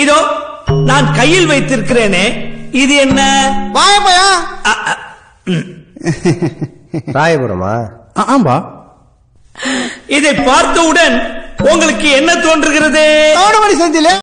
இதோ நான் கையில் வைத்திருக்கிறேனே இது என்ன வாயப்பயா ராயபுரமா ஆமா இதை பார்த்தவுடன் உங்களுக்கு என்ன தோன்றுகிறது தோடமணி